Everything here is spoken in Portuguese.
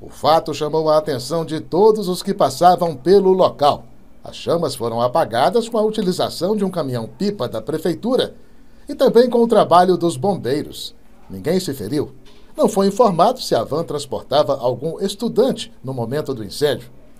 O fato chamou a atenção de todos os que passavam pelo local. As chamas foram apagadas com a utilização de um caminhão-pipa da prefeitura e também com o trabalho dos bombeiros. Ninguém se feriu. Não foi informado se a van transportava algum estudante no momento do incêndio.